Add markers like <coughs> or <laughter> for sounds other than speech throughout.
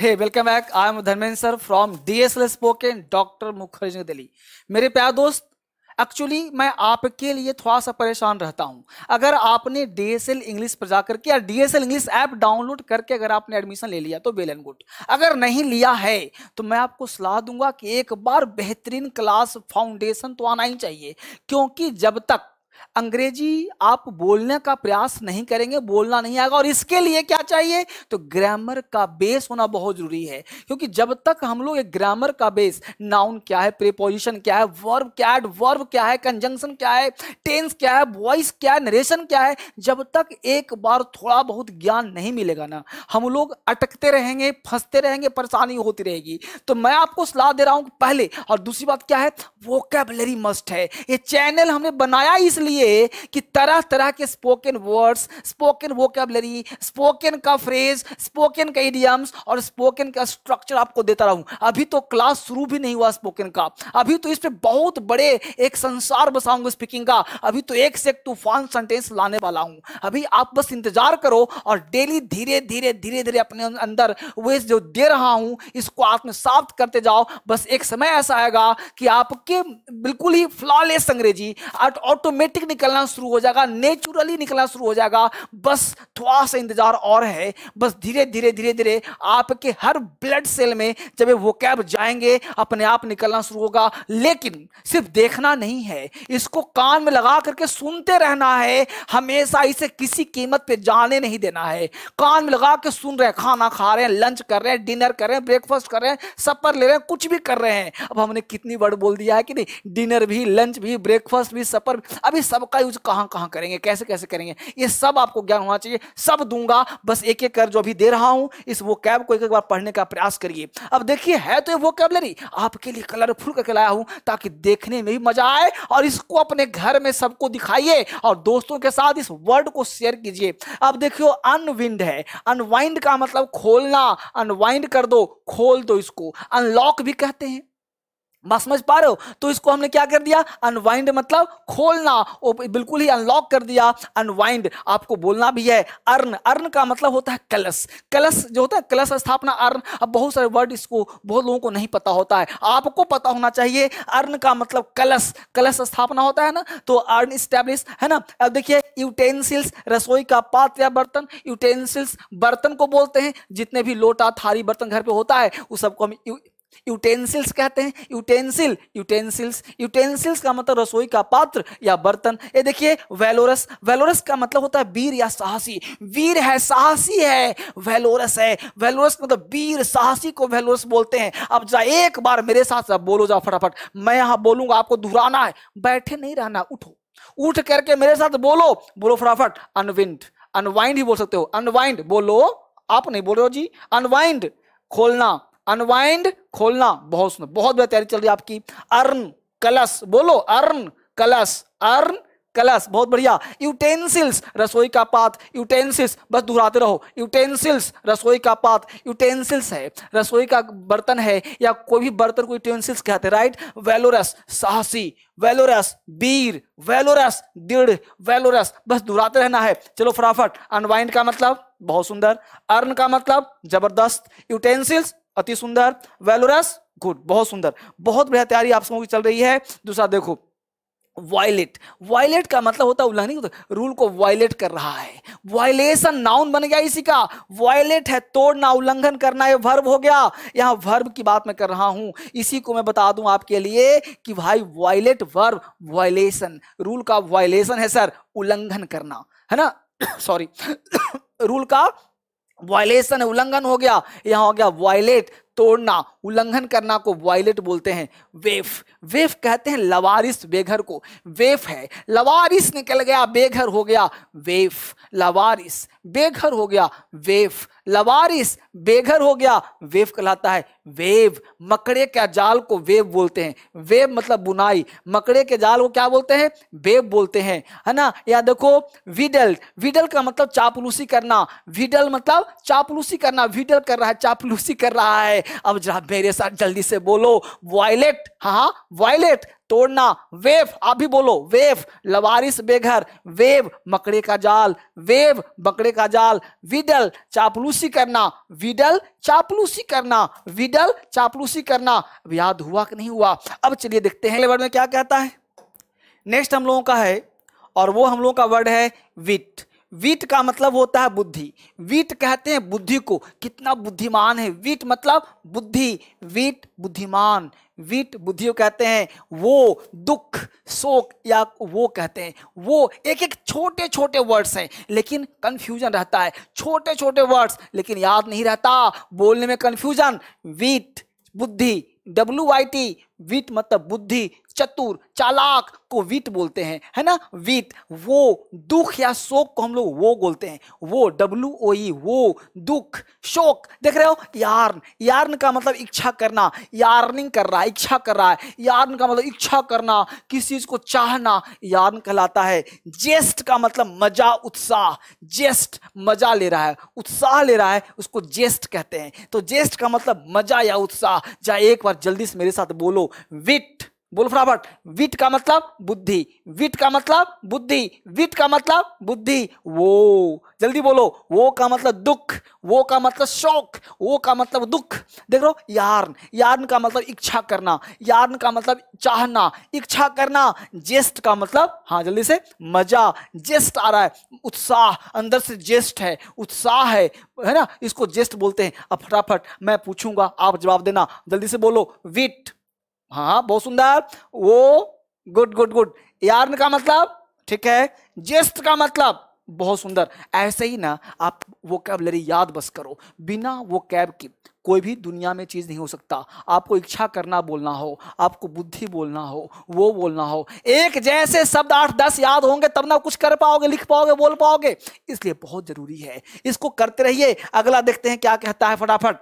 hey welcome back I am Dharmendra sir from DSL spoken doctor Mukherjee Delhi मेरे प्यार दोस्त actually मैं आपके लिए थोड़ा सा परेशान रहता हूं अगर आपने डीएसएल इंग्लिश पर जाकर के या डीएसएल इंग्लिश ऐप डाउनलोड करके अगर आपने एडमिशन ले लिया तो वेल एंड गुड अगर नहीं लिया है तो मैं आपको सलाह दूंगा कि एक बार बेहतरीन क्लास फाउंडेशन तो आना ही चाहिए क्योंकि जब तक अंग्रेजी आप बोलने का प्रयास नहीं करेंगे बोलना नहीं आएगा और इसके लिए क्या चाहिए तो ग्रामर का बेस होना बहुत जरूरी है क्योंकि जब तक हम लोग एक ग्रामर का बेस नाउन क्या है प्रीपोजिशन क्या है वर्ब क्या है वर्ब क्या है कंजंक्शन क्या है टेंस क्या है वॉइस क्या है नरेशन क्या है जब तक एक बार थोड़ा बहुत ज्ञान नहीं मिलेगा ना हम लोग अटकते रहेंगे फंसते रहेंगे परेशानी होती रहेगी तो मैं आपको सलाह दे रहा हूं पहले और दूसरी बात क्या है वो मस्ट है ये चैनल हमने बनाया इसलिए इसलिए कि तरह तरह के spoken words spoken vocabulary spoken का फ्रेज स्पोकन का इडियम्स और स्पोकन का स्ट्रक्चर आपको देता रहूं अभी तो क्लास शुरू भी नहीं हुआ स्पोकन का अभी तो इस पर बहुत बड़े एक संसार बसाऊंगा स्पीकिंग का अभी तो एक से एक तूफान सेंटेंस लाने वाला हूं अभी आप बस इंतजार करो और डेली धीरे धीरे धीरे धीरे अपने अंदर वे जो दे रहा हूं इसको आत्मसात करते जाओ बस एक समय ऐसा आएगा कि आपके बिल्कुल ही फ्लॉलेस अंग्रेजी ऑटोमेटिक ऑटोमेटिक निकलना शुरू हो जाएगा नेचुरली निकलना शुरू हो जाएगा बस थोड़ा सा इंतजार और है बस धीरे धीरे धीरे धीरे आपके हर ब्लड सेल में जब वो कैब जाएंगे अपने आप निकलना शुरू होगा लेकिन सिर्फ देखना नहीं है इसको कान में लगा करके सुनते रहना है हमेशा इसे किसी कीमत पे जाने नहीं देना है कान में लगा के सुन रहे हैं खाना खा रहे हैं लंच कर रहे हैं डिनर कर रहे हैं ब्रेकफास्ट कर रहे हैं सपर ले रहे हैं कुछ भी कर रहे हैं अब हमने कितनी वर्ड बोल दिया है कि नहीं डिनर भी लंच भी ब्रेकफास्ट भी सपर अब इस सब का यूज कहां कहां करेंगे कैसे कैसे करेंगे ये सब आपको ज्ञान होना चाहिए सब दूंगा बस एक एक कर जो अभी दे रहा हूं इस वो कैब को एक एक बार पढ़ने का प्रयास करिए अब देखिए है तो ये वो कैबलरी आपके लिए कलरफुल करके लाया हूं ताकि देखने में भी मजा आए और इसको अपने घर में सबको दिखाइए और दोस्तों के साथ इस वर्ड को शेयर कीजिए अब देखियो अनविंड है अनवाइंड का मतलब खोलना अनवाइंड कर दो खोल दो इसको अनलॉक भी कहते हैं बस समझ पा रहे हो तो इसको हमने क्या कर दिया अनवाइंड मतलब खोलना बिल्कुल ही अनलॉक कर दिया अनवाइंड आपको बोलना भी है अर्न अर्न का मतलब होता है कलश कलश जो होता है कलश स्थापना अर्न अब बहुत सारे वर्ड इसको बहुत लोगों को नहीं पता होता है आपको पता होना चाहिए अर्न का मतलब कलश कलश स्थापना होता है ना तो अर्न स्टैब्लिश है ना अब देखिए यूटेंसिल्स रसोई का पात्र या बर्तन यूटेंसिल्स बर्तन को बोलते हैं जितने भी लोटा थाली बर्तन घर पे होता है उस सबको हम यूटेंसिल्स कहते हैं यूटेंसिल यूटेंसिल्स यूटेंसिल्स का मतलब रसोई का पात्र या बर्तन ये देखिए वेलोरस वेलोरस का मतलब होता है वीर या साहसी वीर है साहसी है वेलोरस है वेलोरस मतलब वीर साहसी को वेलोरस बोलते हैं अब जा एक बार मेरे साथ सा, बोलो जा फटाफट मैं यहां बोलूंगा आपको दोहराना है बैठे नहीं रहना उठो उठ करके मेरे साथ बोलो बोलो फटाफट अनविंड अनवाइंड ही बोल सकते हो अनवाइंड बोलो आप नहीं बोल रहे हो जी अनवाइंड खोलना अनवाइंड खोलना बहुत सुंदर बहुत बड़ी तैयारी चल रही है आपकी अर्न कलश बोलो अर्न कलश अर्न कलश बहुत बढ़िया यूटेंसिल्स रसोई का पात यूटेंसिल्स बस दोहराते रहो यूटेंसिल्स रसोई का पात यूटेंसिल्स है रसोई का बर्तन है या कोई भी बर्तन को यूटेंसिल्स कहते हैं राइट वेलोरस साहसी वेलोरस बीर वेलोरस दृढ़ वेलोरस बस दोहराते रहना है चलो फटाफट अनवाइंड का मतलब बहुत सुंदर अर्न का मतलब जबरदस्त यूटेंसिल्स अति सुंदर वेलोरस गुड बहुत सुंदर बहुत बढ़िया तैयारी आप सबों की चल रही है दूसरा देखो वायलेट वायलेट का मतलब होता है उल्लंघन रूल को वायलेट कर रहा है वायलेशन नाउन बन गया इसी का वायलेट है तोड़ना उल्लंघन करना ये वर्ब हो गया यहां वर्ब की बात मैं कर रहा हूं इसी को मैं बता दूं आपके लिए कि भाई वायलेट वर्ब वायलेशन रूल का वायलेशन है सर उल्लंघन करना है ना सॉरी <coughs> रूल <coughs> का वायलेशन उल्लंघन हो गया यहां हो गया वायलेट तोड़ना उल्लंघन करना को वायलेट बोलते हैं वेफ वेफ कहते हैं लवारिस बेघर को वेफ है लवारिस निकल गया बेघर हो गया वेफ लवारिस बेघर हो गया वेफ लवारिस बेघर हो गया वेव कहलाता है वेव मकड़े के जाल को वेव बोलते हैं वेव मतलब बुनाई मकड़े के जाल को क्या बोलते हैं वेव बोलते हैं है ना या देखो विडल विडल का मतलब चापलूसी करना विडल मतलब चापलूसी करना विडल कर रहा है चापलूसी कर रहा है अब जरा मेरे साथ जल्दी से बोलो वायलेट हाँ वायलेट तोड़ना वेव आप भी बोलो वेव लवारिस बेघर वेव मकड़े का जाल वेव बकड़े का जाल विडल चापलूसी करना विडल चापलूसी करना विडल चापलूसी करना अब याद हुआ कि नहीं हुआ अब चलिए देखते हैं वर्ड में क्या कहता है नेक्स्ट हम लोगों का है और वो हम लोगों का वर्ड है विट वीट का मतलब होता है बुद्धि वीट कहते हैं बुद्धि को कितना बुद्धिमान है वीट मतलब बुद्धि वीट बुद्धिमान वीट बुद्धि को कहते हैं वो दुख शोक या वो कहते हैं वो एक एक छोटे छोटे वर्ड्स हैं लेकिन कन्फ्यूजन रहता है छोटे छोटे वर्ड्स लेकिन याद नहीं रहता बोलने में कन्फ्यूजन वीट बुद्धि डब्ल्यू आई टी वीट मतलब बुद्धि चतुर चालाक को वीट बोलते हैं है ना वीट वो दुख या शोक को हम लोग वो बोलते हैं वो डब्ल्यू ओ ई वो दुख शोक देख रहे हो यार्न यार्न का मतलब इच्छा करना यार्निंग कर रहा है इच्छा कर रहा है यार्न का मतलब इच्छा करना किसी चीज को चाहना यार्न कहलाता है जेस्ट का मतलब मजा उत्साह जेस्ट मजा ले रहा है उत्साह ले रहा है उसको जेस्ट कहते हैं तो जेस्ट का मतलब मजा या उत्साह चाहे एक बार जल्दी से मेरे साथ बोलो विट बोल फटाफट विट का मतलब बुद्धि विट का मतलब बुद्धि विट का मतलब बुद्धि वो जल्दी बोलो वो का मतलब दुख वो का मतलब शौक वो का मतलब दुख देख लो यार्न यार्न का मतलब इच्छा करना यार्न का मतलब चाहना इच्छा करना जेस्ट का मतलब हाँ जल्दी से मजा जेस्ट आ रहा है उत्साह अंदर से जेस्ट है उत्साह है है ना इसको जेस्ट बोलते हैं अब फटाफट मैं पूछूंगा आप जवाब देना जल्दी से बोलो विट हाँ बहुत सुंदर वो गुड गुड गुड यार्न का मतलब ठीक है जेस्ट का मतलब बहुत सुंदर ऐसे ही ना आप वो कैबलरी याद बस करो बिना वो कैब के कोई भी दुनिया में चीज़ नहीं हो सकता आपको इच्छा करना बोलना हो आपको बुद्धि बोलना हो वो बोलना हो एक जैसे शब्द आठ दस याद होंगे तब ना कुछ कर पाओगे लिख पाओगे बोल पाओगे इसलिए बहुत ज़रूरी है इसको करते रहिए अगला देखते हैं क्या कहता है फटाफट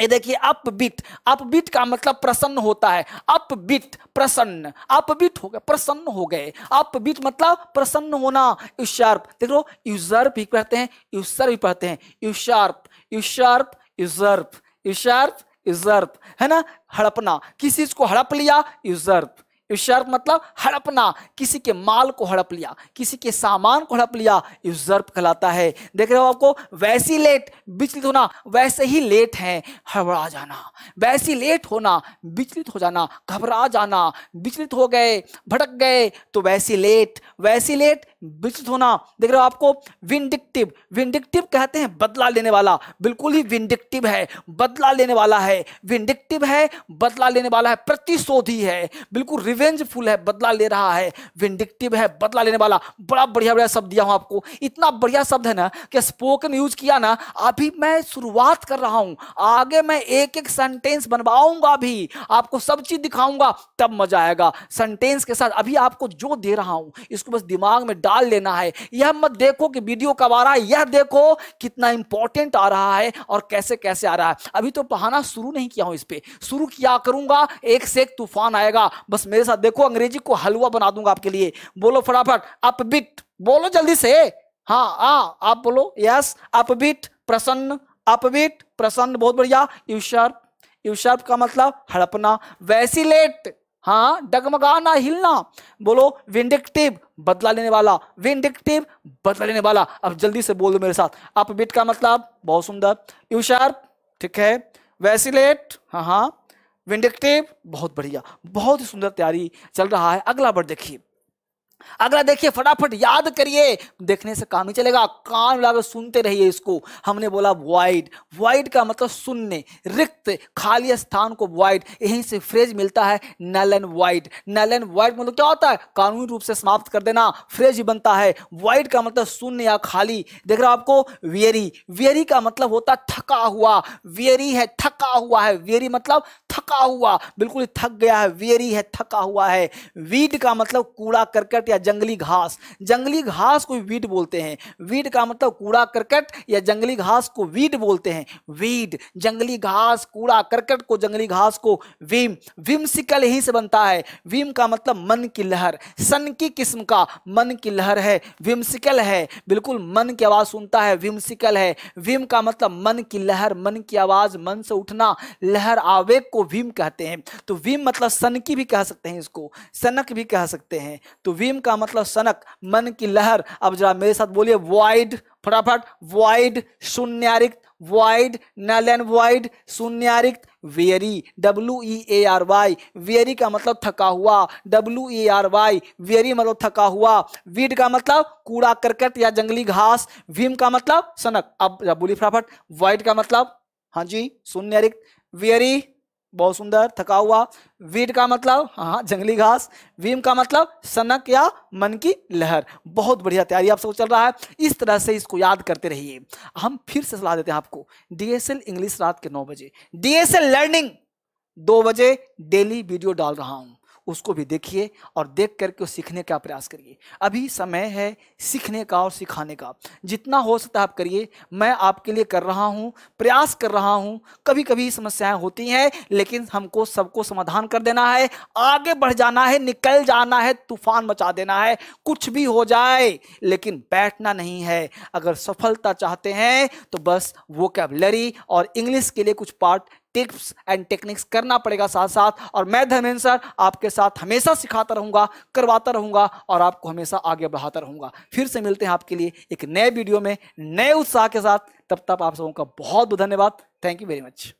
ये देखिए अपबिट अपबिट का मतलब प्रसन्न होता है अपबिट प्रसन्न अपबिट हो गए प्रसन्न हो गए अपबिट मतलब प्रसन्न होना यूशार्प देख लो यूजर्प भी पढ़ते हैं यूसर भी पढ़ते हैं यूशार्प यूशार्प यूजर्प यूशार्प यूजर्प है ना हड़पना किसी चीज को हड़प लिया यूजर्प इशर्त मतलब हड़पना किसी के माल को हड़प लिया किसी के सामान को हड़प लिया इजर्प कहलाता है देख रहे हो आपको वैसी लेट विचलित होना वैसे ही लेट है हड़बड़ा जाना वैसी लेट होना विचलित हो जाना घबरा जाना विचलित हो गए भटक गए तो वैसी लेट वैसी लेट विचलित होना देख रहे हो आपको विंडिक्टिव विंडिक्टिव कहते हैं बदला लेने वाला बिल्कुल ही विंडिक्टिव है बदला लेने वाला है विंडिक्टिव है बदला लेने वाला है प्रतिशोधी है बिल्कुल रिवेंजफुल है बदला ले रहा है विंडिक्टिव है बदला लेने वाला बड़ा बढ़िया बढ़िया शब्द दिया हूं आपको इतना बढ़िया शब्द है ना कि स्पोकन यूज किया ना अभी मैं शुरुआत कर रहा हूं आगे मैं एक एक सेंटेंस बनवाऊंगा भी आपको सब चीज दिखाऊंगा तब मजा आएगा सेंटेंस के साथ अभी आपको जो दे रहा हूं इसको बस दिमाग में डाल लेना है यह मत देखो कि वीडियो कब आ रहा है यह देखो कितना इंपॉर्टेंट आ रहा है और कैसे कैसे आ रहा है अभी तो पढ़ाना शुरू नहीं किया हूं इस पर शुरू किया करूंगा एक से एक तूफान आएगा बस मेरे पैसा देखो अंग्रेजी को हलवा बना दूंगा आपके लिए बोलो फटाफट अपबिट बोलो जल्दी से हाँ आ आप बोलो यस अपबिट प्रसन्न अपबिट प्रसन्न बहुत बढ़िया यूशर्प यूशर्प का मतलब हड़पना वैसीलेट हाँ डगमगाना हिलना बोलो विंडिक्टिव बदला लेने वाला विंडिक्टिव बदला लेने वाला अब जल्दी से बोल दो मेरे साथ अपबिट का मतलब बहुत सुंदर यूशर्प ठीक है वैसीलेट हाँ हाँ विंडेक्टिव बहुत बढ़िया बहुत ही सुंदर तैयारी चल रहा है अगला बार देखिए अगला देखिए फटाफट याद करिए देखने से काम ही चलेगा कान मिलाकर सुनते रहिए इसको हमने बोला वाइड वाइड का मतलब सुनने रिक्त खाली स्थान को वाइड यहीं से फ्रेज मिलता है null and void null and void मतलब क्या होता है कानूनी रूप से समाप्त कर देना फ्रेज ही बनता है वाइड का मतलब शून्य या खाली देख रहे हो आपको वियरी वियरी का मतलब होता थका हुआ वियरी है थका हुआ है वियरी मतलब थका हुआ बिल्कुल थक गया है वियरी है थका हुआ है वीड का मतलब कूड़ा करकट करकट या जंगली घास जंगली घास को वीड बोलते हैं वीड का मतलब कूड़ा करकट या जंगली घास को वीड बोलते हैं वीड जंगली घास कूड़ा करकट को जंगली घास को विम विम सिकल ही से बनता है विम का मतलब मन की लहर सन की किस्म का मन की लहर है विमसिकल है बिल्कुल मन की आवाज़ सुनता है विमसिकल है विम का मतलब मन की लहर मन की आवाज़ मन से उठना लहर आवेग को विम कहते हैं तो विम मतलब सन की भी कह सकते हैं इसको सनक भी कह सकते हैं तो विम का मतलब सनक मन की लहर अब जरा मेरे साथ बोलिए वाइड फटाफट वाइड शून्यारिक्त वाइड नल एंड वाइड शून्यारिक्त weary W E A R Y weary का मतलब थका हुआ W E R Y weary मतलब थका हुआ वीड का मतलब कूड़ा करकट या जंगली घास भीम का मतलब सनक अब बोली फटाफट वाइड का मतलब हाँ जी शून्यरिक्त वेरी बहुत सुंदर थका हुआ वीड का मतलब हाँ जंगली घास वीम का मतलब सनक या मन की लहर बहुत बढ़िया तैयारी आप सबको चल रहा है इस तरह से इसको याद करते रहिए हम फिर से सलाह देते हैं आपको डीएसएल इंग्लिश रात के नौ बजे डीएसएल लर्निंग दो बजे डेली वीडियो डाल रहा हूं उसको भी देखिए और देख करके सीखने का प्रयास करिए अभी समय है सीखने का और सिखाने का जितना हो सकता है आप करिए मैं आपके लिए कर रहा हूँ प्रयास कर रहा हूँ कभी कभी समस्याएं होती हैं लेकिन हमको सबको समाधान कर देना है आगे बढ़ जाना है निकल जाना है तूफान मचा देना है कुछ भी हो जाए लेकिन बैठना नहीं है अगर सफलता चाहते हैं तो बस वो कैबलरी और इंग्लिश के लिए कुछ पार्ट टिप्स एंड टेक्निक्स करना पड़ेगा साथ साथ और मैं धर्मेंद्र सर आपके साथ हमेशा सिखाता रहूंगा करवाता रहूंगा और आपको हमेशा आगे बढ़ाता रहूंगा फिर से मिलते हैं आपके लिए एक नए वीडियो में नए उत्साह के साथ तब तक आप सबों का बहुत बहुत धन्यवाद थैंक यू वेरी मच